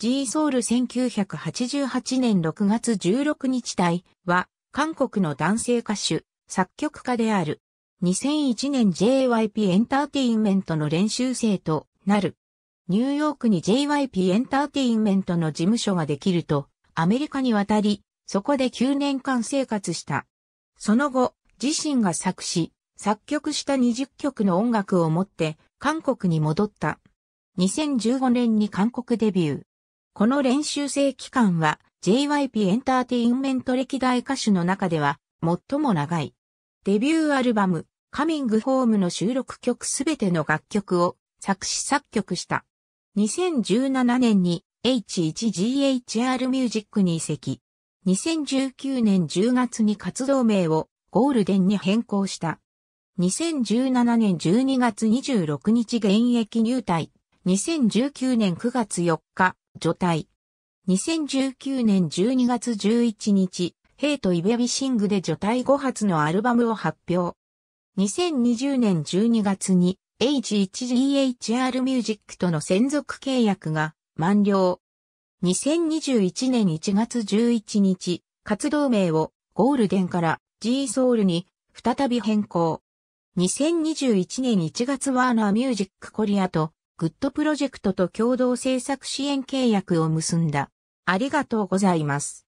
G ソウル1988年6月16日隊は、韓国の男性歌手、作曲家である。2001年 JYP エンターテインメントの練習生となる。ニューヨークに JYP エンターテインメントの事務所ができると、アメリカに渡り、そこで9年間生活した。その後、自身が作詞、作曲した20曲の音楽を持って、韓国に戻った。2015年に韓国デビュー。この練習生期間は JYP エンターテインメント歴代歌手の中では最も長い。デビューアルバム、カミングホームの収録曲すべての楽曲を作詞作曲した。2017年に H1GHR ミュージックに移籍。2019年10月に活動名をゴールデンに変更した。2017年12月26日現役入隊。2019年9月4日、除隊。2019年12月11日、ヘイトイベビシングで除隊5発のアルバムを発表。2020年12月に H1GHR ミュージックとの専属契約が満了。2021年1月11日、活動名をゴールデンから G ソウルに再び変更。2021年1月ワーナーミュージックコリアとグッドプロジェクトと共同制作支援契約を結んだ。ありがとうございます。